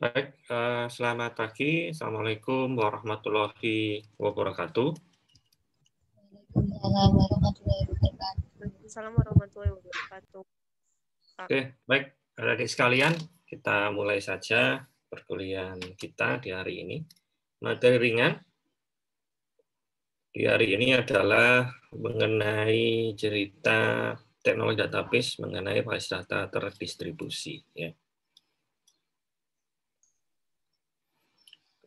Baik, uh, selamat pagi. Assalamualaikum warahmatullahi wabarakatuh. Waalaikumsalam warahmatullahi wabarakatuh. warahmatullahi Oke, baik. Adik-adik sekalian, kita mulai saja perkuliahan kita di hari ini. Materi ringan di hari ini adalah mengenai cerita teknologi database mengenai basis terdistribusi. Ya.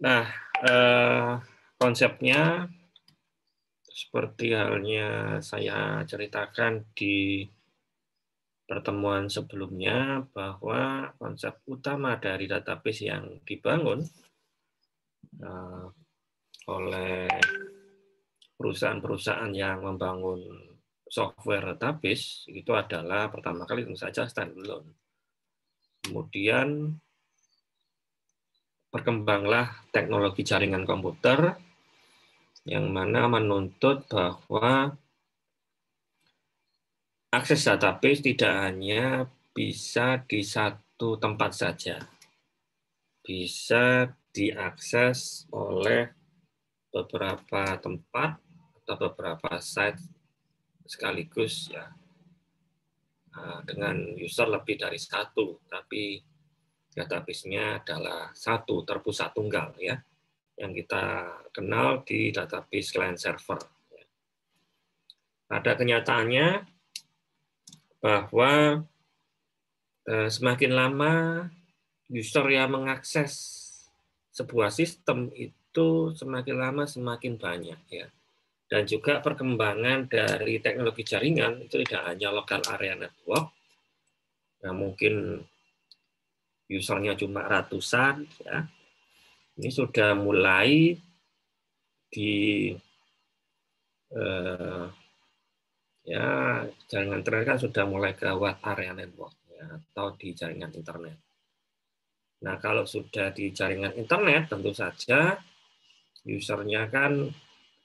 Nah, eh, konsepnya seperti halnya saya ceritakan di pertemuan sebelumnya bahwa konsep utama dari database yang dibangun eh, oleh perusahaan-perusahaan yang membangun software database itu adalah pertama kali tentu saja standalone. Kemudian berkembanglah teknologi jaringan komputer yang mana menuntut bahwa akses database tidak hanya bisa di satu tempat saja. Bisa diakses oleh beberapa tempat atau beberapa site sekaligus ya nah, dengan user lebih dari satu, tapi database-nya adalah satu terpusat tunggal ya yang kita kenal di database client server. Pada ya. kenyataannya bahwa eh, semakin lama user yang mengakses sebuah sistem itu semakin lama semakin banyak ya. Dan juga perkembangan dari teknologi jaringan itu tidak hanya lokal area network, nah mungkin usernya cuma ratusan ya ini sudah mulai di eh, ya jaringan internet kan sudah mulai gawat area network ya, atau di jaringan internet. Nah kalau sudah di jaringan internet tentu saja usernya kan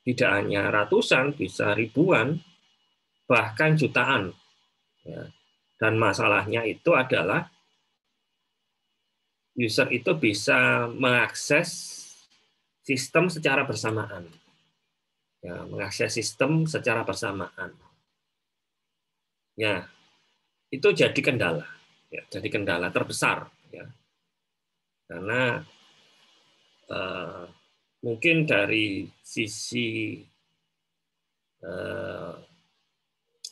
tidak hanya ratusan bisa ribuan bahkan jutaan ya. dan masalahnya itu adalah user itu bisa mengakses sistem secara bersamaan. Ya, mengakses sistem secara bersamaan. Ya, itu jadi kendala. Ya, jadi kendala terbesar. Ya. Karena uh, mungkin dari sisi uh,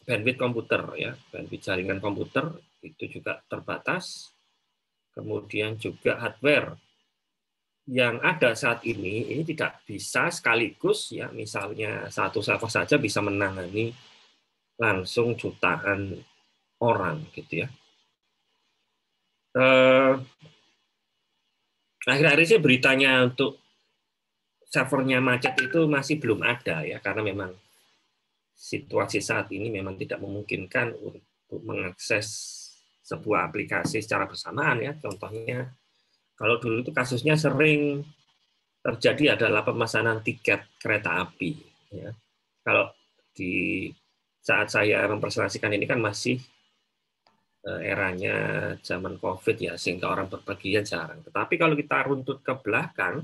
bandwidth komputer, ya, bandwidth jaringan komputer itu juga terbatas kemudian juga hardware yang ada saat ini ini tidak bisa sekaligus ya misalnya satu server saja bisa menangani langsung jutaan orang gitu ya. Eh, akhir-akhir sih beritanya untuk servernya macet itu masih belum ada ya karena memang situasi saat ini memang tidak memungkinkan untuk mengakses sebuah aplikasi secara bersamaan ya. Contohnya kalau dulu itu kasusnya sering terjadi adalah pemesanan tiket kereta api ya. Kalau di saat saya mempresentasikan ini kan masih eh, eranya zaman Covid ya sehingga orang berpergian jarang. Tetapi kalau kita runtut ke belakang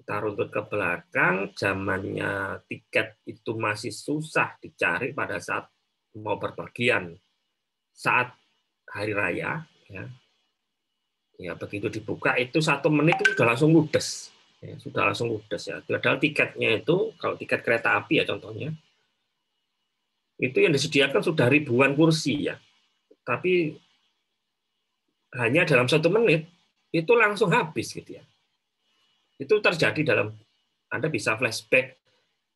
kita runtut ke belakang, zamannya tiket itu masih susah dicari pada saat mau berpergian. Saat hari raya, ya, ya begitu dibuka itu satu menit itu sudah langsung ludes, ya, sudah langsung ludes ya. Padahal tiketnya itu kalau tiket kereta api ya contohnya, itu yang disediakan sudah ribuan kursi ya, tapi hanya dalam satu menit itu langsung habis gitu ya. Itu terjadi dalam Anda bisa flashback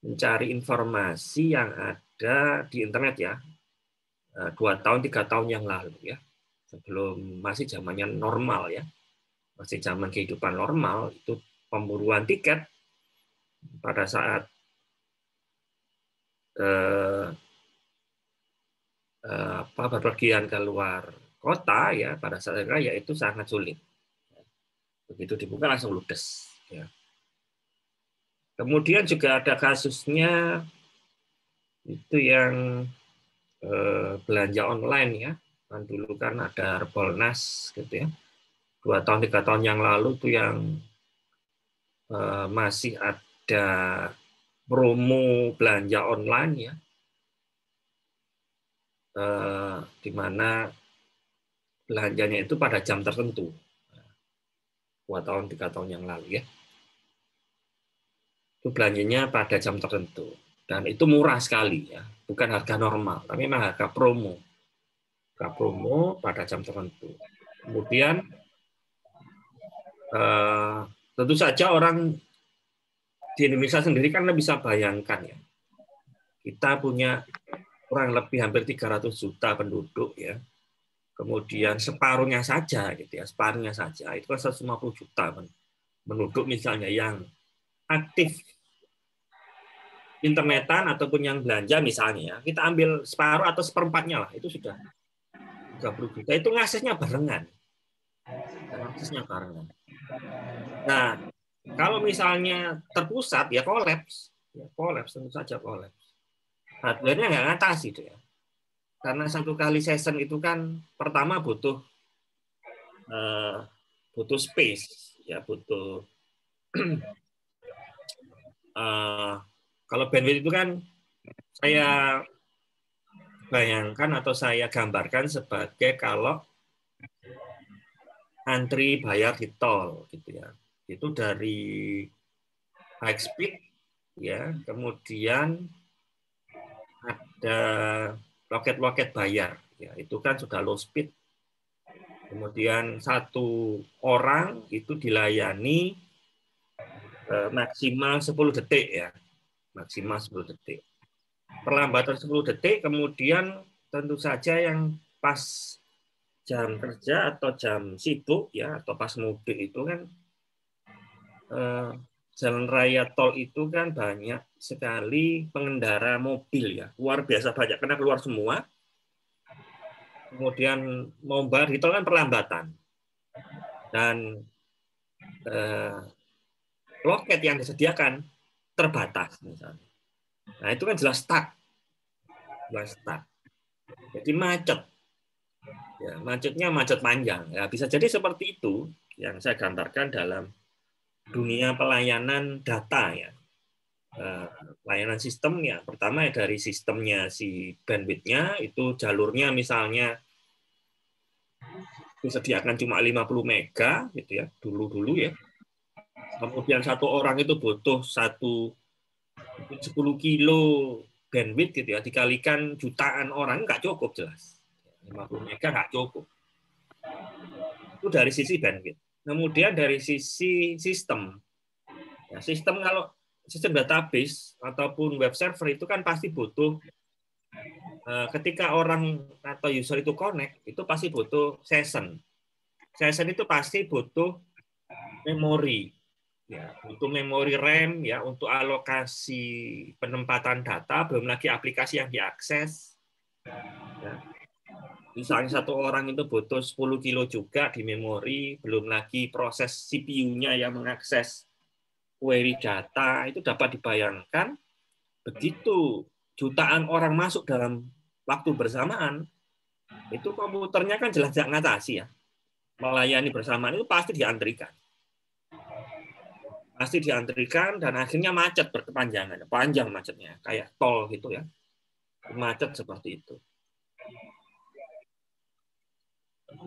mencari informasi yang ada di internet ya Eh, dua tahun tiga tahun yang lalu ya sebelum masih zamannya normal ya masih zaman kehidupan normal itu pemburuan tiket pada saat eh, eh apa bepergian keluar kota ya pada saat raya itu sangat sulit begitu dibuka langsung ludes ya kemudian juga ada kasusnya itu yang Eh, belanja online ya kan dulu kan ada Harbolnas gitu ya dua tahun tiga tahun yang lalu tuh yang eh, masih ada promo belanja online ya dimana eh, di mana belanjanya itu pada jam tertentu dua tahun tiga tahun yang lalu ya itu belanjanya pada jam tertentu dan itu murah sekali ya bukan harga normal tapi memang harga promo harga promo pada jam tertentu kemudian eh, tentu saja orang di Indonesia sendiri kan bisa bayangkan ya kita punya kurang lebih hampir 300 juta penduduk ya kemudian separuhnya saja gitu ya separuhnya saja itu kan 150 juta penduduk misalnya yang aktif internetan ataupun yang belanja misalnya ya, kita ambil separuh atau seperempatnya lah itu sudah 30 juta nah, itu ngasihnya barengan ngasihnya barengan nah kalau misalnya terpusat ya kolaps ya kolaps tentu saja kolaps hardware-nya nggak ngatas itu ya karena satu kali session itu kan pertama butuh uh, butuh space ya butuh uh, Kalau bandwidth itu kan saya bayangkan atau saya gambarkan sebagai kalau antri bayar di tol gitu ya. Itu dari high speed ya, kemudian ada loket-loket bayar ya. Itu kan sudah low speed. Kemudian satu orang itu dilayani eh, maksimal 10 detik ya maksimal 10 detik. Perlambatan 10 detik kemudian tentu saja yang pas jam kerja atau jam sibuk ya atau pas mudik itu kan eh, jalan raya tol itu kan banyak sekali pengendara mobil ya luar biasa banyak kena keluar semua kemudian mombar itu kan perlambatan dan eh, loket yang disediakan terbatas misalnya. Nah, itu kan jelas stuck. Jelas stuck. Jadi macet. Ya, macetnya macet panjang. Ya, bisa jadi seperti itu yang saya gambarkan dalam dunia pelayanan data ya. Eh, pelayanan layanan sistem ya pertama ya dari sistemnya si bandwidthnya itu jalurnya misalnya disediakan cuma 50 mega gitu ya dulu-dulu ya kemudian satu orang itu butuh satu 10 kilo bandwidth gitu ya dikalikan jutaan orang nggak cukup jelas 50 mega nggak cukup itu dari sisi bandwidth kemudian dari sisi sistem ya, sistem kalau sistem database ataupun web server itu kan pasti butuh eh, ketika orang atau user itu connect itu pasti butuh session session itu pasti butuh memori ya untuk memori RAM ya untuk alokasi penempatan data belum lagi aplikasi yang diakses ya. misalnya satu orang itu butuh 10 kilo juga di memori belum lagi proses CPU-nya yang mengakses query data itu dapat dibayangkan begitu jutaan orang masuk dalam waktu bersamaan itu komputernya kan jelas nggak ngatasi ya melayani bersamaan itu pasti diantrikan pasti diantrikan dan akhirnya macet berkepanjangan, panjang macetnya, kayak tol gitu ya. Macet seperti itu.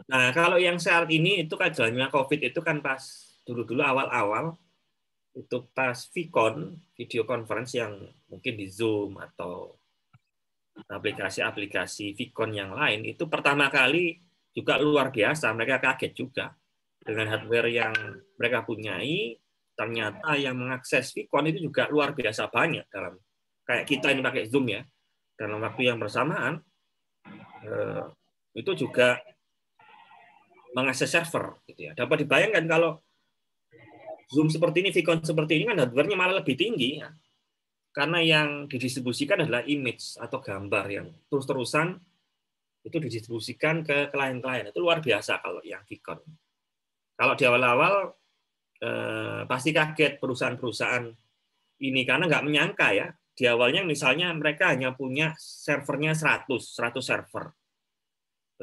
Nah, kalau yang saat ini itu kajiannya COVID itu kan pas dulu-dulu awal-awal itu pas Vicon, video conference yang mungkin di Zoom atau aplikasi-aplikasi Vicon yang lain itu pertama kali juga luar biasa, mereka kaget juga dengan hardware yang mereka punyai ternyata yang mengakses Vicon itu juga luar biasa banyak dalam kayak kita ini pakai Zoom ya dalam waktu yang bersamaan eh, itu juga mengakses server gitu ya. Dapat dibayangkan kalau Zoom seperti ini, Vicon seperti ini kan hardware-nya malah lebih tinggi ya. Karena yang didistribusikan adalah image atau gambar yang terus-terusan itu didistribusikan ke klien-klien. Itu luar biasa kalau yang Vicon. Kalau di awal-awal eh, pasti kaget perusahaan-perusahaan ini karena nggak menyangka ya di awalnya misalnya mereka hanya punya servernya 100, 100 server.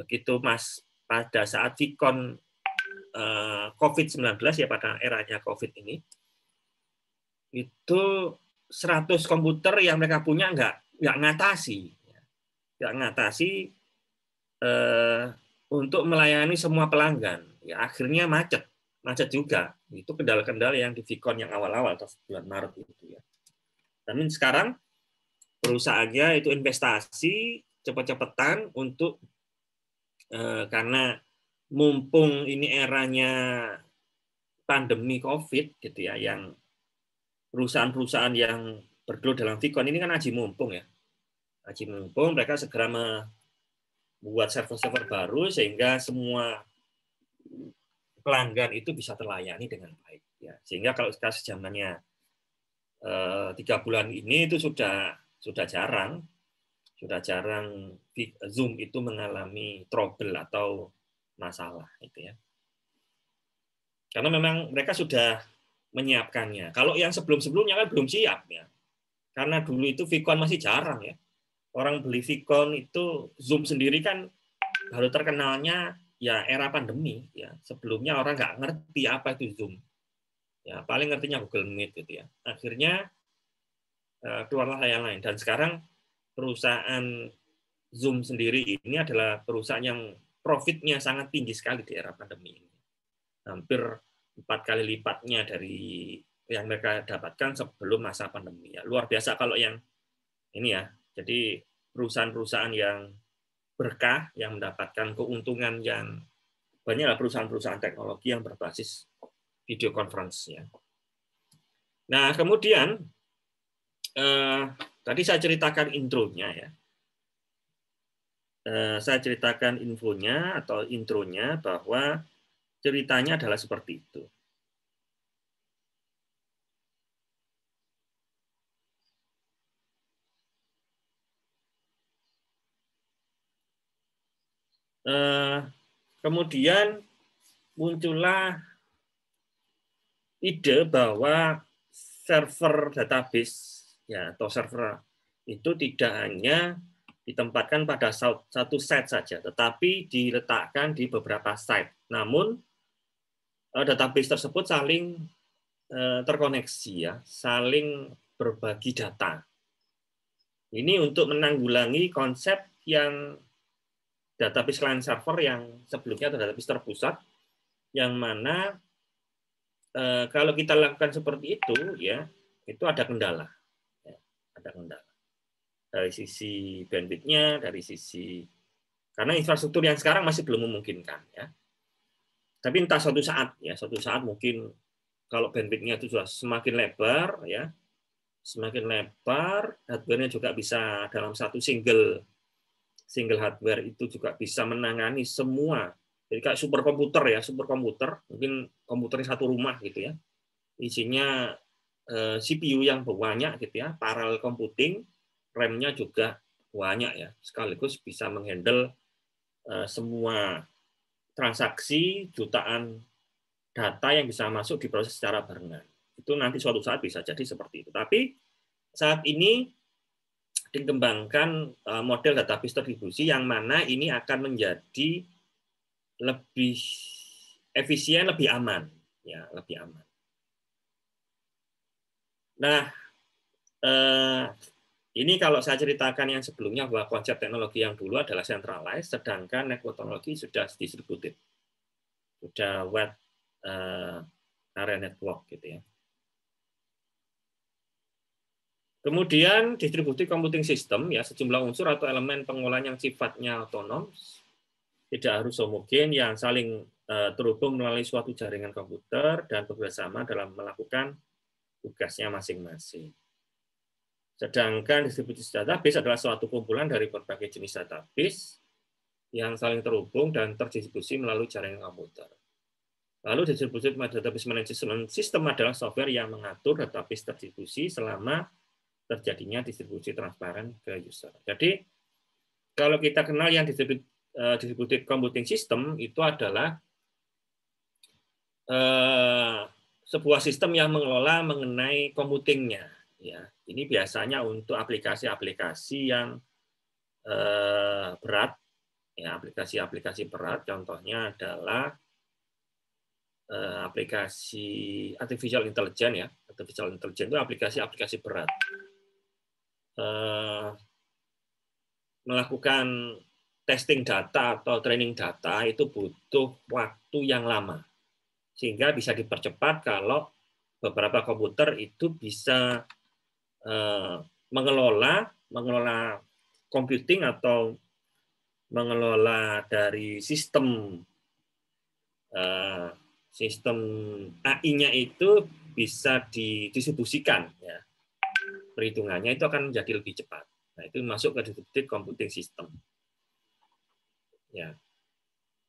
Begitu Mas pada saat Vicon eh, COVID-19 ya pada eranya COVID ini itu 100 komputer yang mereka punya nggak nggak ngatasi nggak ngatasi eh, untuk melayani semua pelanggan ya akhirnya macet macet juga. Itu kendala-kendala yang di Vicon yang awal-awal atau bulan Maret itu ya. Tapi sekarang perusahaannya itu investasi cepat-cepatan untuk eh, karena mumpung ini eranya pandemi COVID gitu ya, yang perusahaan-perusahaan yang bergelut dalam Vicon ini kan aji mumpung ya. Aji mumpung mereka segera membuat server-server baru sehingga semua pelanggan itu bisa terlayani dengan baik. Ya. Sehingga kalau kita sejamannya eh, tiga bulan ini itu sudah sudah jarang, sudah jarang Zoom itu mengalami trouble atau masalah itu ya. Karena memang mereka sudah menyiapkannya. Kalau yang sebelum-sebelumnya kan belum siap ya. Karena dulu itu Vicon masih jarang ya. Orang beli Vicon itu Zoom sendiri kan baru terkenalnya ya era pandemi ya sebelumnya orang nggak ngerti apa itu zoom ya paling ngertinya Google Meet gitu ya akhirnya eh, keluarlah yang lain dan sekarang perusahaan Zoom sendiri ini adalah perusahaan yang profitnya sangat tinggi sekali di era pandemi ini hampir empat kali lipatnya dari yang mereka dapatkan sebelum masa pandemi ya luar biasa kalau yang ini ya jadi perusahaan-perusahaan yang berkah, yang mendapatkan keuntungan yang banyaklah perusahaan-perusahaan teknologi yang berbasis video conference. Ya. Nah, kemudian eh, tadi saya ceritakan intronya ya. Eh, saya ceritakan infonya atau intronya bahwa ceritanya adalah seperti itu. Eh, kemudian muncullah ide bahwa server database ya atau server itu tidak hanya ditempatkan pada satu site saja, tetapi diletakkan di beberapa site. Namun eh, database tersebut saling eh, terkoneksi ya, saling berbagi data. Ini untuk menanggulangi konsep yang database client server yang sebelumnya atau database terpusat yang mana eh, kalau kita lakukan seperti itu ya itu ada kendala ya, ada kendala dari sisi bandwidthnya dari sisi karena infrastruktur yang sekarang masih belum memungkinkan ya tapi entah suatu saat ya suatu saat mungkin kalau bandwidthnya itu sudah semakin lebar ya semakin lebar hardwarenya juga bisa dalam satu single single hardware itu juga bisa menangani semua. Jadi kayak super komputer ya, super komputer mungkin komputernya satu rumah gitu ya. Isinya eh, CPU yang banyak gitu ya, parallel computing, RAM-nya juga banyak ya. Sekaligus bisa menghandle eh, semua transaksi jutaan data yang bisa masuk diproses secara barengan. Itu nanti suatu saat bisa jadi seperti itu. Tapi saat ini dikembangkan eh, model database distribusi yang mana ini akan menjadi lebih efisien, lebih aman, ya lebih aman. Nah, eh, ini kalau saya ceritakan yang sebelumnya bahwa konsep teknologi yang dulu adalah centralized, sedangkan network teknologi sudah distributed, sudah web eh, area network gitu ya. Kemudian distribusi computing system ya sejumlah unsur atau elemen pengolahan yang sifatnya otonom tidak harus homogen yang saling eh, terhubung melalui suatu jaringan komputer dan bekerjasama dalam melakukan tugasnya masing-masing. Sedangkan distribusi database adalah suatu kumpulan dari berbagai jenis database yang saling terhubung dan terdistribusi melalui jaringan komputer. Lalu distribusi database management system adalah software yang mengatur database terdistribusi selama terjadinya distribusi transparan ke user. Jadi kalau kita kenal yang eh, distributed computing system itu adalah eh, sebuah sistem yang mengelola mengenai computingnya. Ya, ini biasanya untuk aplikasi-aplikasi yang eh, berat, ya aplikasi-aplikasi berat. Contohnya adalah aplikasi artificial intelligence ya. Artificial intelligence itu aplikasi-aplikasi berat. Eh, melakukan testing data atau training data itu butuh waktu yang lama. Sehingga bisa dipercepat kalau beberapa komputer itu bisa eh, mengelola mengelola computing atau mengelola dari sistem eh, sistem AI-nya itu bisa didistribusikan ya perhitungannya itu akan menjadi lebih cepat. Nah, itu masuk ke distributed computing system. Ya.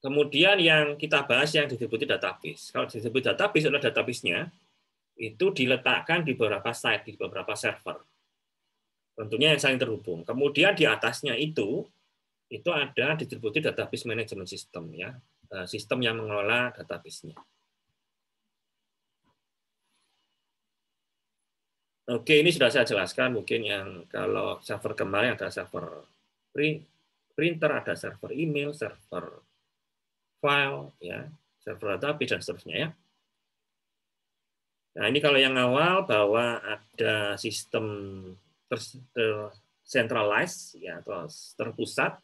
Kemudian yang kita bahas yang distributed database. Kalau distributed database adalah database-nya itu diletakkan di beberapa site, di beberapa server. Tentunya yang saling terhubung. Kemudian di atasnya itu itu ada distributed database management system ya, eh, sistem yang mengelola database-nya. Oke, ini sudah saya jelaskan mungkin yang kalau server kemarin ada server printer, ada server email, server file, ya, server database dan seterusnya ya. Nah, ini kalau yang awal bahwa ada sistem tercentralized ter ya atau terpusat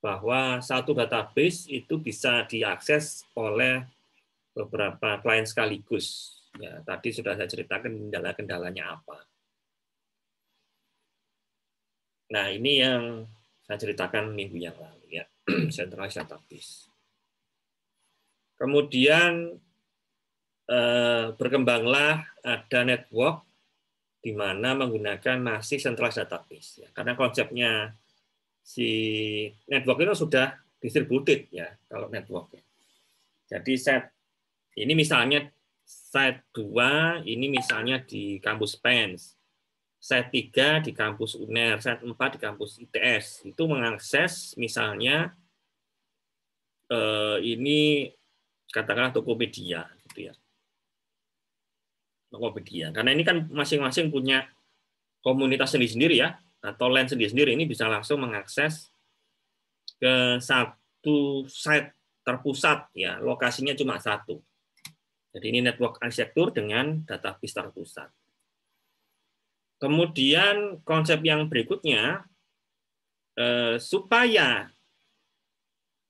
bahwa satu database itu bisa diakses oleh beberapa klien sekaligus Ya, tadi sudah saya ceritakan kendala-kendalanya apa. Nah, ini yang saya ceritakan minggu yang lalu ya, sentralisasi taktis. Kemudian eh, berkembanglah ada network di mana menggunakan masih sentralisasi taktis ya. Karena konsepnya si network itu sudah distributed ya kalau networknya. Jadi set ini misalnya Set 2 ini misalnya di kampus PENS. Set 3 di kampus UNER, set 4 di kampus ITS. Itu mengakses misalnya eh, ini katakanlah Tokopedia gitu ya. Tokopedia. Karena ini kan masing-masing punya komunitas sendiri-sendiri ya atau lain sendiri-sendiri ini bisa langsung mengakses ke satu site terpusat ya lokasinya cuma satu jadi ini network arsitektur dengan database terpusat. Kemudian konsep yang berikutnya, eh, supaya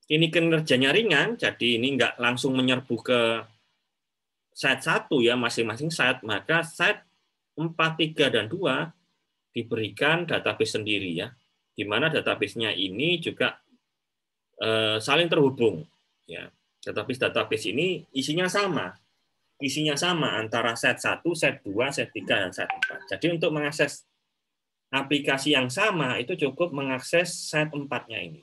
ini kinerjanya ringan, jadi ini nggak langsung menyerbu ke site satu ya, masing-masing site, maka site 4, 3, dan 2 diberikan database sendiri ya, di mana database-nya ini juga eh, saling terhubung. Ya. Database-database ini isinya sama, isinya sama antara set 1, set 2, set 3, dan set 4. Jadi untuk mengakses aplikasi yang sama itu cukup mengakses set 4-nya ini.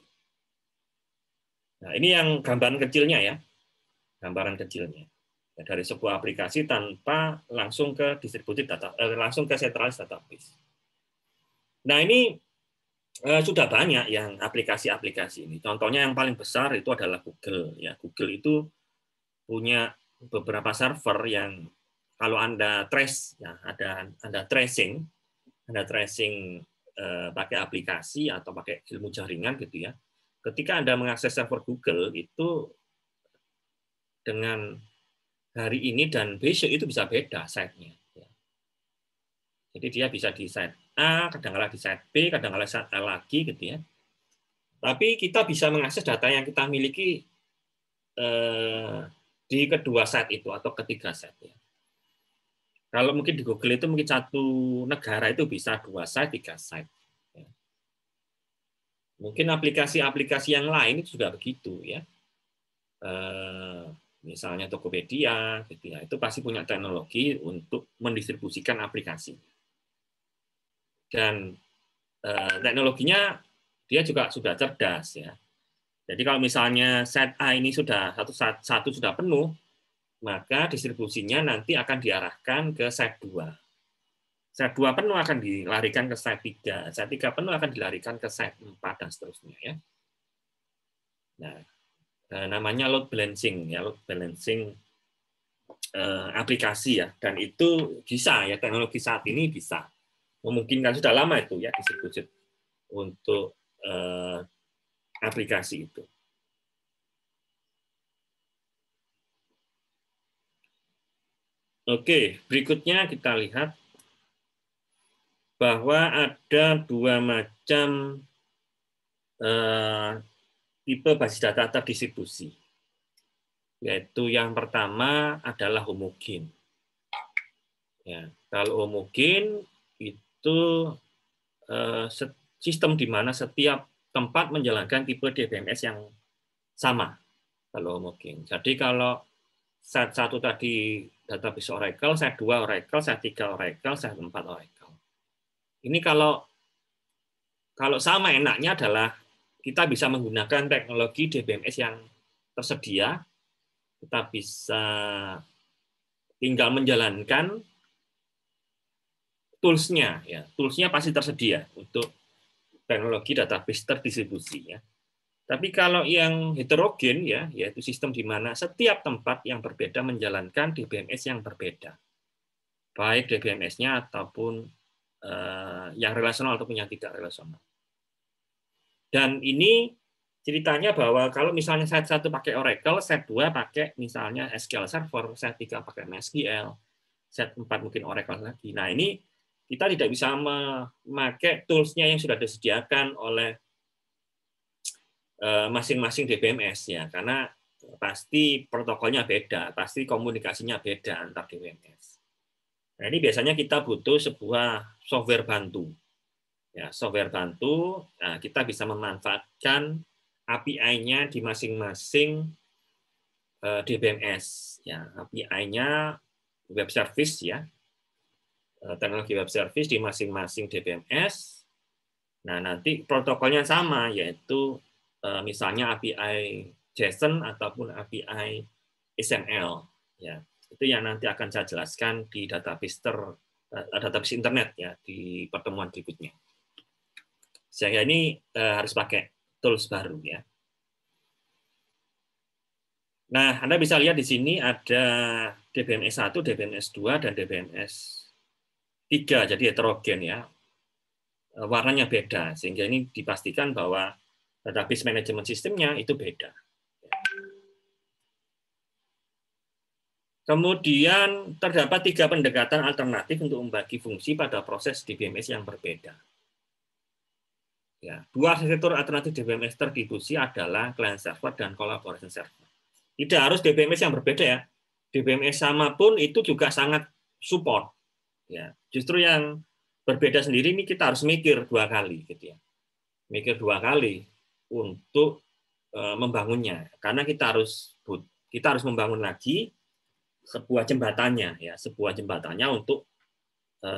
Nah, ini yang gambaran kecilnya ya. Gambaran kecilnya. Ya, dari sebuah aplikasi tanpa langsung ke distributed data eh, langsung ke centralized database. Nah, ini eh, sudah banyak yang aplikasi-aplikasi ini. Contohnya yang paling besar itu adalah Google ya. Google itu punya beberapa server yang kalau Anda trace, ya ada Anda tracing, Anda tracing eh, pakai aplikasi atau pakai ilmu jaringan gitu ya. Ketika Anda mengakses server Google itu dengan hari ini dan besok itu bisa beda site-nya. Ya. Jadi dia bisa di site A, kadang-kala di site B, kadang-kala site A lagi gitu ya. Tapi kita bisa mengakses data yang kita miliki eh, di kedua set itu atau ketiga set ya. Kalau mungkin di Google itu mungkin satu negara itu bisa dua set, tiga set. Ya. Mungkin aplikasi-aplikasi yang lain itu juga begitu ya. Eh, misalnya Tokopedia, gitu ya, itu pasti punya teknologi untuk mendistribusikan aplikasi. Dan eh, teknologinya dia juga sudah cerdas ya jadi kalau misalnya set A ini sudah satu, satu sudah penuh, maka distribusinya nanti akan diarahkan ke set 2. Set 2 penuh akan dilarikan ke set 3, set 3 penuh akan dilarikan ke set 4, dan seterusnya. ya. Nah, eh, namanya load balancing ya load balancing eh, aplikasi ya dan itu bisa ya teknologi saat ini bisa memungkinkan sudah lama itu ya distribusi untuk eh, aplikasi itu. Oke, berikutnya kita lihat bahwa ada dua macam eh, tipe basis data terdistribusi. Yaitu yang pertama adalah homogen. Ya, kalau homogen itu eh, sistem di mana setiap tempat menjalankan tipe DBMS yang sama kalau mungkin. Jadi kalau set satu tadi database Oracle, set dua Oracle, set tiga Oracle, set empat Oracle. Ini kalau kalau sama enaknya adalah kita bisa menggunakan teknologi DBMS yang tersedia, kita bisa tinggal menjalankan toolsnya ya toolsnya pasti tersedia untuk teknologi database terdistribusi ya. Tapi kalau yang heterogen ya, yaitu sistem di mana setiap tempat yang berbeda menjalankan DBMS yang berbeda, baik DBMS-nya ataupun eh, yang relasional ataupun yang tidak relasional. Dan ini ceritanya bahwa kalau misalnya set satu pakai Oracle, set 2 pakai misalnya SQL Server, set 3 pakai MySQL, set 4 mungkin Oracle lagi. Nah ini kita tidak bisa memakai toolsnya yang sudah disediakan oleh eh, masing-masing DBMS ya karena pasti protokolnya beda, pasti komunikasinya beda antar DBMS. Nah, ini biasanya kita butuh sebuah software bantu. Ya, software bantu, nah, kita bisa memanfaatkan API-nya di masing-masing eh, DBMS. Ya, API-nya web service ya, Eh, teknologi web service di masing-masing DBMS. Nah, nanti protokolnya sama, yaitu eh, misalnya API JSON ataupun API XML. Ya, itu yang nanti akan saya jelaskan di database ter, eh, database internet ya di pertemuan berikutnya. Sehingga ini harus pakai tools baru ya. Nah, Anda bisa lihat di sini ada DBMS 1, DBMS 2, dan DBMS tiga, jadi heterogen ya. Eh, warnanya beda, sehingga ini dipastikan bahwa database management sistemnya itu beda. Kemudian terdapat tiga pendekatan alternatif untuk membagi fungsi pada proses DBMS yang berbeda. Ya, dua arsitektur alternatif DBMS terdistribusi adalah client server dan collaboration server. Tidak harus DBMS yang berbeda ya. DBMS sama pun itu juga sangat support Ya, justru yang berbeda sendiri ini kita harus mikir dua kali gitu ya. Mikir dua kali untuk e, membangunnya karena kita harus kita harus membangun lagi sebuah jembatannya ya, sebuah jembatannya untuk e,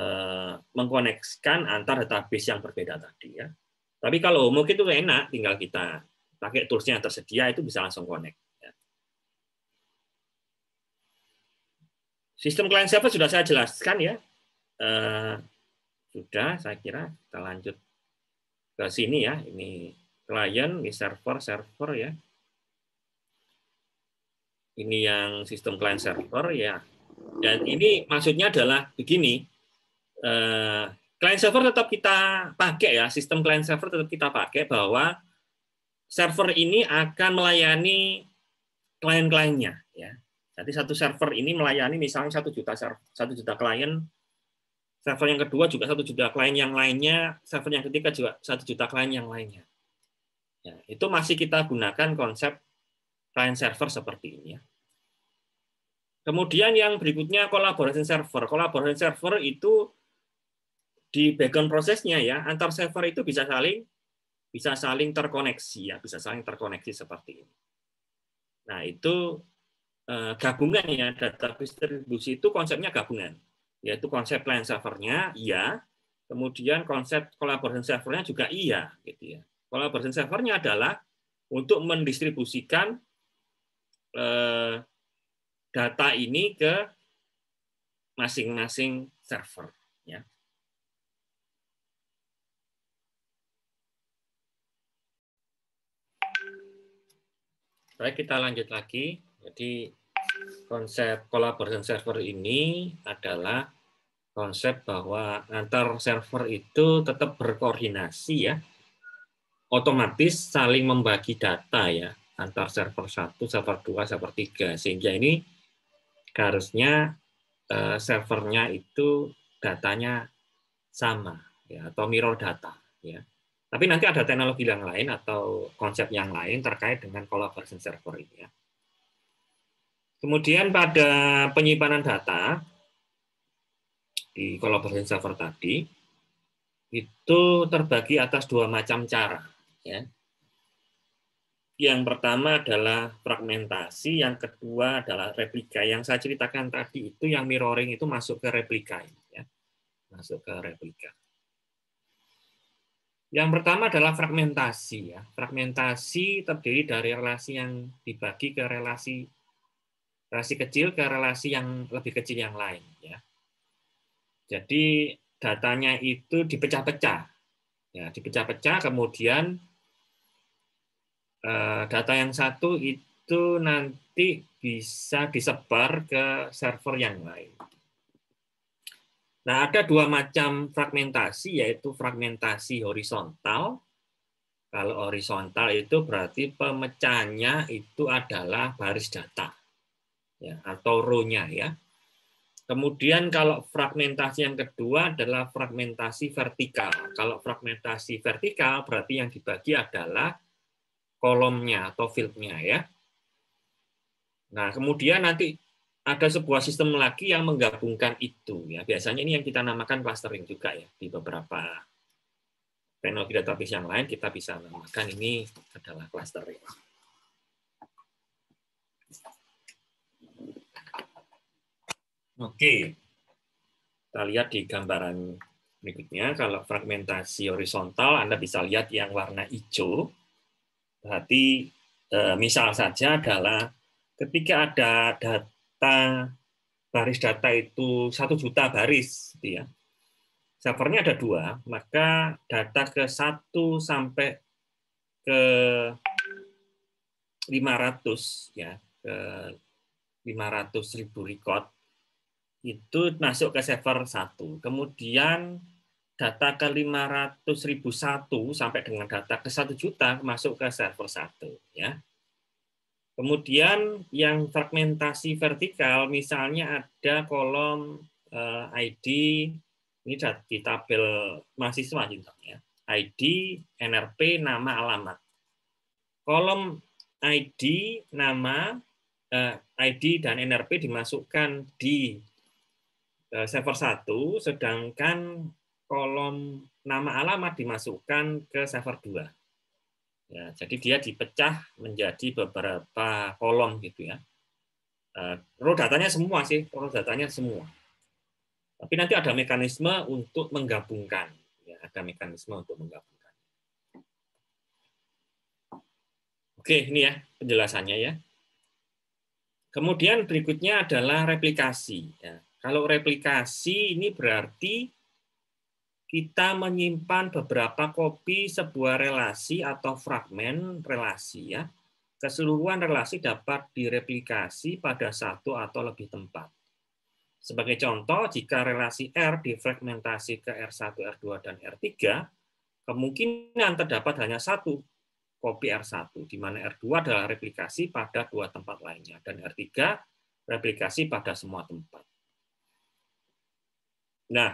mengkoneksikan antar database yang berbeda tadi ya. Tapi kalau mungkin itu enak tinggal kita pakai toolsnya yang tersedia itu bisa langsung connect. Ya. Sistem client server sudah saya jelaskan ya. Eh, sudah saya kira kita lanjut ke sini ya. Ini klien, ini server, server ya. Ini yang sistem client server ya. Dan ini maksudnya adalah begini. Eh, client server tetap kita pakai ya, sistem client server tetap kita pakai bahwa server ini akan melayani klien-kliennya ya. Jadi satu server ini melayani misalnya satu juta satu juta klien Server yang kedua juga satu juta klien yang lainnya, server yang ketiga juga satu juta klien yang lainnya. Ya, itu masih kita gunakan konsep client server seperti ini. Ya. Kemudian yang berikutnya kolaborasi server. Kolaborasi server itu di background prosesnya ya antar server itu bisa saling bisa saling terkoneksi ya bisa saling terkoneksi seperti ini. Nah itu eh, gabungan ya database distribusi itu konsepnya gabungan yaitu konsep client servernya iya kemudian konsep collaboration servernya juga iya gitu ya collaboration servernya adalah untuk mendistribusikan eh, data ini ke masing-masing server ya Baik, kita lanjut lagi. Jadi konsep collaboration server ini adalah konsep bahwa antar server itu tetap berkoordinasi ya, otomatis saling membagi data ya antar server satu, server dua, server tiga sehingga ini harusnya eh, servernya itu datanya sama ya atau mirror data ya. Tapi nanti ada teknologi yang lain atau konsep yang lain terkait dengan collaboration server ini ya. Kemudian pada penyimpanan data, di collaboration server tadi itu terbagi atas dua macam cara ya. Yang pertama adalah fragmentasi, yang kedua adalah replika. Yang saya ceritakan tadi itu yang mirroring itu masuk ke replika ya. Masuk ke replika. Yang pertama adalah fragmentasi ya. Fragmentasi terdiri dari relasi yang dibagi ke relasi relasi kecil ke relasi yang lebih kecil yang lain ya jadi datanya itu dipecah-pecah. Ya, dipecah-pecah kemudian eh, data yang satu itu nanti bisa disebar ke server yang lain. Nah, ada dua macam fragmentasi, yaitu fragmentasi horizontal. Kalau horizontal itu berarti pemecahannya itu adalah baris data ya, atau row-nya. Ya. Kemudian kalau fragmentasi yang kedua adalah fragmentasi vertikal. Kalau fragmentasi vertikal berarti yang dibagi adalah kolomnya atau fieldnya ya. Nah kemudian nanti ada sebuah sistem lagi yang menggabungkan itu ya. Biasanya ini yang kita namakan clustering juga ya di beberapa teknologi database yang lain kita bisa namakan ini adalah clustering. Oke, kita lihat di gambaran berikutnya. Kalau fragmentasi horizontal, Anda bisa lihat yang warna hijau. Berarti eh, misal saja adalah ketika ada data baris data itu satu juta baris, gitu ya. Servernya ada dua, maka data ke satu sampai ke 500 ya ke ratus ribu record itu masuk ke server 1. Kemudian data ke 500.001 sampai dengan data ke 1 juta masuk ke server 1 ya. Kemudian yang fragmentasi vertikal misalnya ada kolom eh, ID ini di tabel mahasiswa ya. ID, NRP, nama, alamat. Kolom ID, nama, eh, ID dan NRP dimasukkan di Eh, server 1, sedangkan kolom nama alamat dimasukkan ke server 2. Ya, jadi dia dipecah menjadi beberapa kolom gitu ya. Eh, row datanya semua sih, row datanya semua. Tapi nanti ada mekanisme untuk menggabungkan. Ya, ada mekanisme untuk menggabungkan. Oke, ini ya penjelasannya ya. Kemudian berikutnya adalah replikasi. Ya. Kalau replikasi ini berarti kita menyimpan beberapa kopi sebuah relasi atau fragmen relasi ya. Keseluruhan relasi dapat direplikasi pada satu atau lebih tempat. Sebagai contoh, jika relasi R difragmentasi ke R1, R2, dan R3, kemungkinan terdapat hanya satu kopi R1, di mana R2 adalah replikasi pada dua tempat lainnya, dan R3 replikasi pada semua tempat. Nah,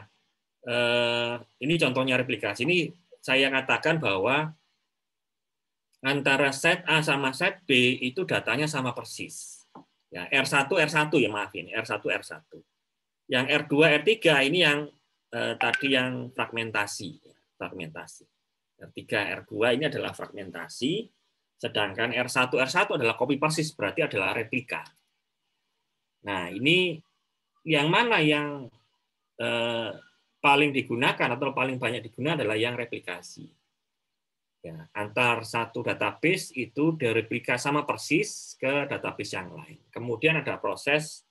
eh, ini contohnya replikasi. Ini saya katakan bahwa antara set A sama set B itu datanya sama persis. Ya, R1, R1 ya maafin, R1, R1. Yang R2, R3 ini yang eh, tadi yang fragmentasi. fragmentasi. R3, R2 ini adalah fragmentasi, sedangkan R1, R1 adalah copy persis, berarti adalah replika. Nah, ini yang mana yang Eh, paling digunakan atau paling banyak digunakan adalah yang replikasi. Ya, antar satu database itu direplika sama persis ke database yang lain. Kemudian ada proses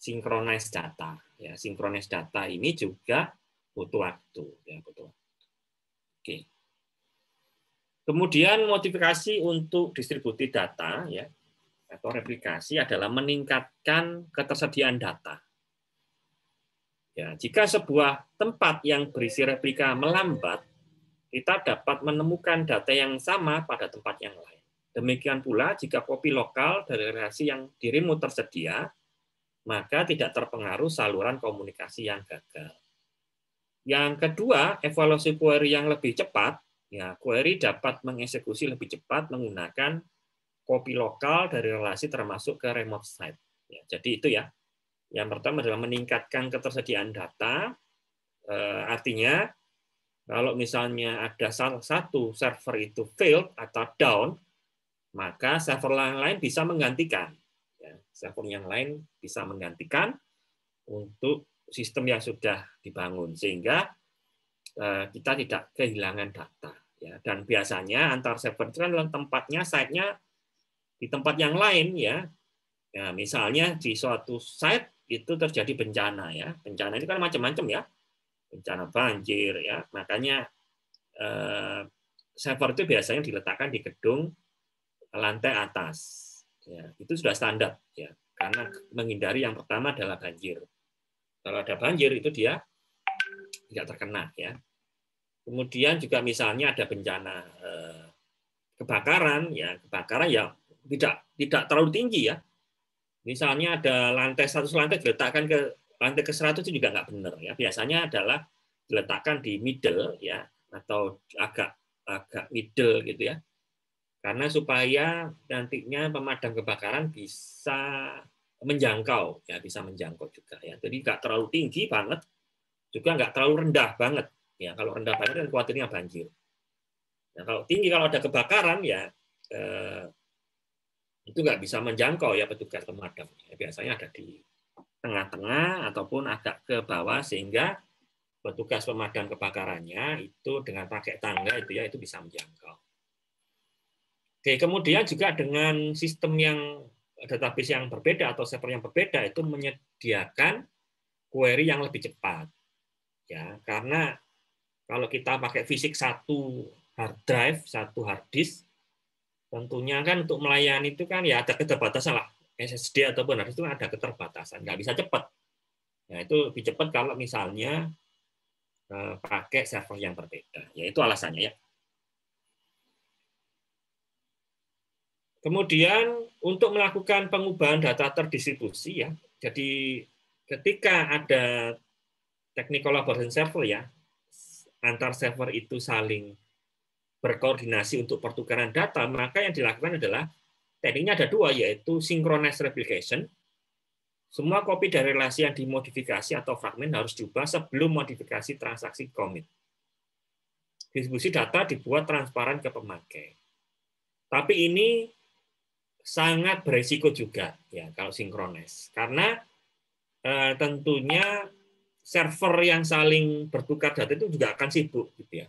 synchronize data. Ya, sinkronis data ini juga butuh waktu. Ya, butuh Oke. Kemudian modifikasi untuk distributi data ya atau replikasi adalah meningkatkan ketersediaan data Ya, jika sebuah tempat yang berisi replika melambat, kita dapat menemukan data yang sama pada tempat yang lain. Demikian pula jika kopi lokal dari relasi yang dirimu tersedia, maka tidak terpengaruh saluran komunikasi yang gagal. Yang kedua, evaluasi query yang lebih cepat. Ya, query dapat mengeksekusi lebih cepat menggunakan kopi lokal dari relasi termasuk ke remote site. Ya, jadi itu ya, yang pertama adalah meningkatkan ketersediaan data. Eh, artinya, kalau misalnya ada salah satu server itu failed atau down, maka server yang lain bisa menggantikan. Ya, server yang lain bisa menggantikan untuk sistem yang sudah dibangun sehingga eh, kita tidak kehilangan data. Ya, dan biasanya antar server itu adalah kan tempatnya, site-nya di tempat yang lain ya. ya misalnya di suatu site itu terjadi bencana ya. Bencana ini kan macam-macam ya. Bencana banjir ya. Makanya eh, server itu biasanya diletakkan di gedung lantai atas. Ya, itu sudah standar ya. Karena menghindari yang pertama adalah banjir. Kalau ada banjir itu dia tidak terkena ya. Kemudian juga misalnya ada bencana eh, kebakaran ya, kebakaran ya tidak tidak terlalu tinggi ya. Misalnya ada lantai satu lantai diletakkan ke lantai ke 100 itu juga nggak benar ya. Biasanya adalah diletakkan di middle ya atau agak agak middle gitu ya. Karena supaya nantinya pemadam kebakaran bisa menjangkau ya bisa menjangkau juga ya. Jadi nggak terlalu tinggi banget juga nggak terlalu rendah banget ya. Kalau rendah banget kan khawatirnya banjir. Nah, kalau tinggi kalau ada kebakaran ya eh, itu nggak bisa menjangkau ya petugas pemadam. Ya, biasanya ada di tengah-tengah ataupun agak ke bawah sehingga petugas pemadam kebakarannya itu dengan pakai tangga itu ya itu bisa menjangkau. Oke, kemudian juga dengan sistem yang database yang berbeda atau server yang berbeda itu menyediakan query yang lebih cepat. Ya, karena kalau kita pakai fisik satu hard drive, satu hard disk tentunya kan untuk melayani itu kan ya ada keterbatasan lah SSD ataupun harus itu kan ada keterbatasan nggak bisa cepat ya itu lebih cepat kalau misalnya eh, pakai server yang berbeda ya itu alasannya ya kemudian untuk melakukan pengubahan data terdistribusi ya jadi ketika ada teknik collaboration server ya antar server itu saling berkoordinasi untuk pertukaran data, maka yang dilakukan adalah tekniknya ada dua, yaitu synchronous replication. Semua kopi dari relasi yang dimodifikasi atau fragmen harus diubah sebelum modifikasi transaksi commit. Distribusi data dibuat transparan ke pemakai. Tapi ini sangat beresiko juga ya kalau sinkronis karena eh, tentunya server yang saling bertukar data itu juga akan sibuk gitu ya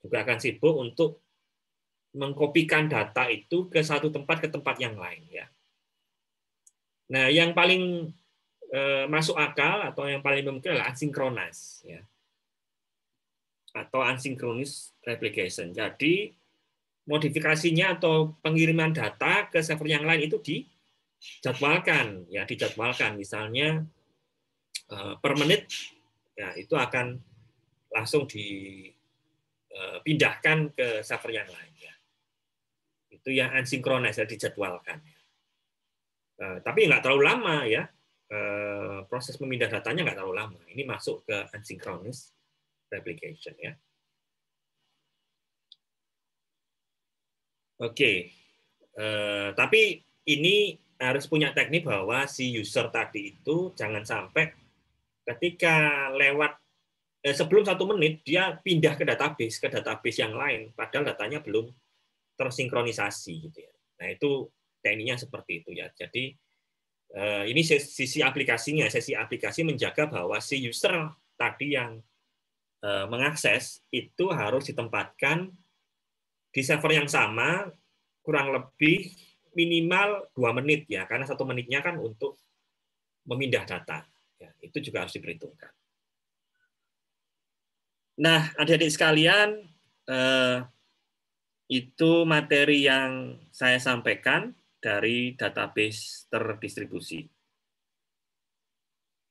juga akan sibuk untuk mengkopikan data itu ke satu tempat ke tempat yang lain ya. Nah, yang paling eh, masuk akal atau yang paling mungkin adalah asinkronis ya. Atau asinkronis replication. Jadi modifikasinya atau pengiriman data ke server yang lain itu dijadwalkan ya, dijadwalkan misalnya eh, per menit ya itu akan langsung di Eh, pindahkan ke server yang lain. Ya. Itu yang asinkronis ya, dijadwalkan. Eh, tapi nggak terlalu lama ya, eh, proses memindah datanya nggak terlalu lama. Ini masuk ke asynchronous replication ya. Oke, okay. tapi ini harus punya teknik bahwa si user tadi itu jangan sampai ketika lewat eh, sebelum satu menit dia pindah ke database ke database yang lain padahal datanya belum tersinkronisasi gitu ya nah itu tekniknya seperti itu ya jadi eh, ini sisi aplikasinya sisi aplikasi menjaga bahwa si user tadi yang eh, mengakses itu harus ditempatkan di server yang sama kurang lebih minimal dua menit ya karena satu menitnya kan untuk memindah data ya, itu juga harus diperhitungkan Nah, adik-adik sekalian, eh, itu materi yang saya sampaikan dari database terdistribusi.